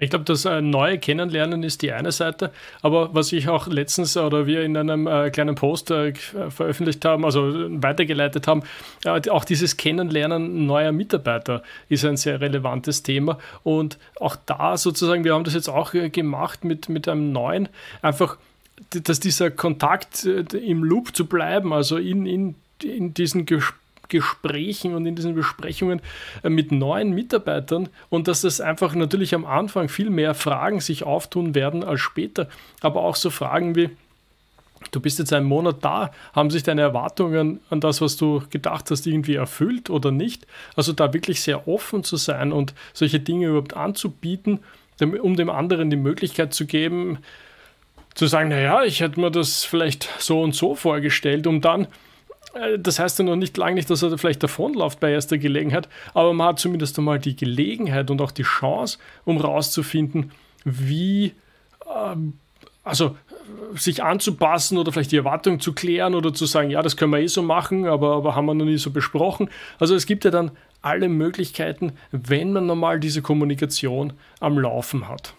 Ich glaube, das äh, neue Kennenlernen ist die eine Seite, aber was ich auch letztens oder wir in einem äh, kleinen Post äh, äh veröffentlicht haben, also äh, weitergeleitet haben, äh, auch dieses Kennenlernen neuer Mitarbeiter ist ein sehr relevantes Thema und auch da sozusagen, wir haben das jetzt auch gemacht mit, mit einem neuen, einfach, dass dieser Kontakt im Loop zu bleiben, also in, in, in diesen Gesprächen Gesprächen und in diesen Besprechungen äh, mit neuen Mitarbeitern und dass das einfach natürlich am Anfang viel mehr Fragen sich auftun werden als später. Aber auch so Fragen wie, Du bist jetzt einen Monat da, haben sich deine Erwartungen an das, was du gedacht hast, irgendwie erfüllt oder nicht? Also da wirklich sehr offen zu sein und solche Dinge überhaupt anzubieten, um dem anderen die Möglichkeit zu geben, zu sagen, naja, ich hätte mir das vielleicht so und so vorgestellt, um dann äh, das heißt ja noch nicht lange nicht, dass er vielleicht davonläuft bei erster Gelegenheit, aber man hat zumindest einmal die Gelegenheit und auch die Chance, um rauszufinden, wie, ähm, also äh, sich anzupassen oder vielleicht die Erwartung zu klären oder zu sagen, ja, das können wir eh so machen, aber, aber haben wir noch nie so besprochen. Also es gibt ja dann alle Möglichkeiten, wenn man normal diese Kommunikation am Laufen hat.